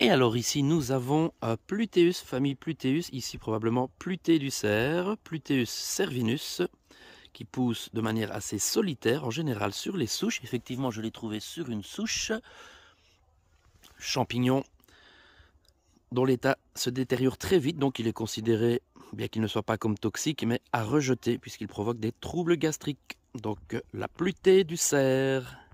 Et alors ici, nous avons euh, Plutéus, famille Plutéus, ici probablement du cerf, Plutéus cervinus, qui pousse de manière assez solitaire, en général sur les souches. Effectivement, je l'ai trouvé sur une souche. Champignon dont l'état se détériore très vite, donc il est considéré, bien qu'il ne soit pas comme toxique, mais à rejeter, puisqu'il provoque des troubles gastriques. Donc euh, la Pluté du cerf.